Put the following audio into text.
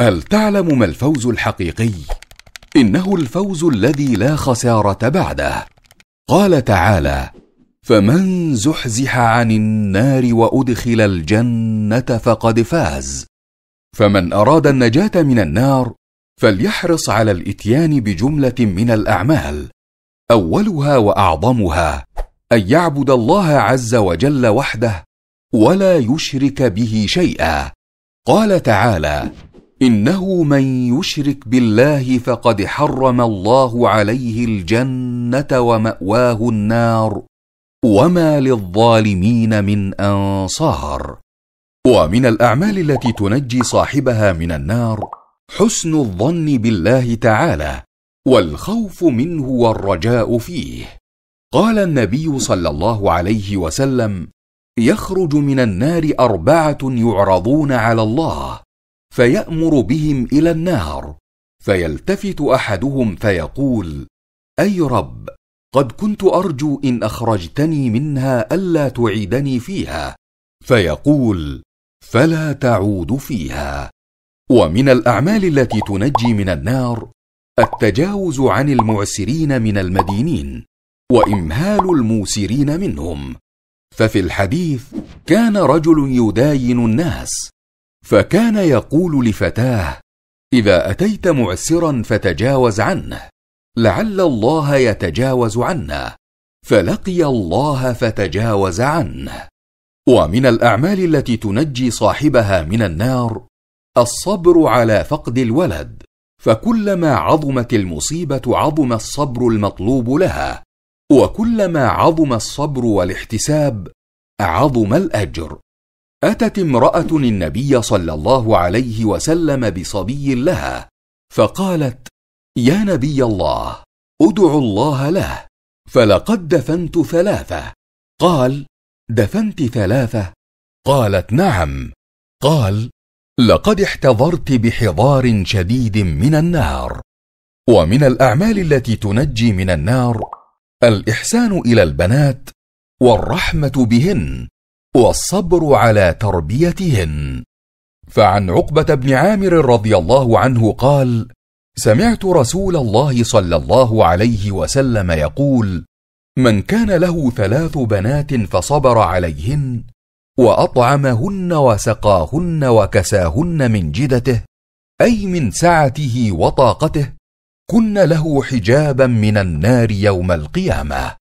هل تعلم ما الفوز الحقيقي انه الفوز الذي لا خساره بعده قال تعالى فمن زحزح عن النار وادخل الجنه فقد فاز فمن اراد النجاه من النار فليحرص على الاتيان بجمله من الاعمال اولها واعظمها ان يعبد الله عز وجل وحده ولا يشرك به شيئا قال تعالى انه من يشرك بالله فقد حرم الله عليه الجنه وماواه النار وما للظالمين من انصار ومن الاعمال التي تنجي صاحبها من النار حسن الظن بالله تعالى والخوف منه والرجاء فيه قال النبي صلى الله عليه وسلم يخرج من النار اربعه يعرضون على الله فيامر بهم الى النار فيلتفت احدهم فيقول اي رب قد كنت ارجو ان اخرجتني منها الا تعيدني فيها فيقول فلا تعود فيها ومن الاعمال التي تنجي من النار التجاوز عن المعسرين من المدينين وامهال الموسرين منهم ففي الحديث كان رجل يداين الناس فكان يقول لفتاه اذا اتيت معسرا فتجاوز عنه لعل الله يتجاوز عنا فلقي الله فتجاوز عنه ومن الاعمال التي تنجي صاحبها من النار الصبر على فقد الولد فكلما عظمت المصيبه عظم الصبر المطلوب لها وكلما عظم الصبر والاحتساب عظم الاجر اتت امراه النبي صلى الله عليه وسلم بصبي لها فقالت يا نبي الله ادع الله له فلقد دفنت ثلاثه قال دفنت ثلاثه قالت نعم قال لقد احتضرت بحضار شديد من النار ومن الاعمال التي تنجي من النار الاحسان الى البنات والرحمه بهن والصبر على تربيتهن فعن عقبه بن عامر رضي الله عنه قال سمعت رسول الله صلى الله عليه وسلم يقول من كان له ثلاث بنات فصبر عليهن واطعمهن وسقاهن وكساهن من جدته اي من سعته وطاقته كن له حجابا من النار يوم القيامه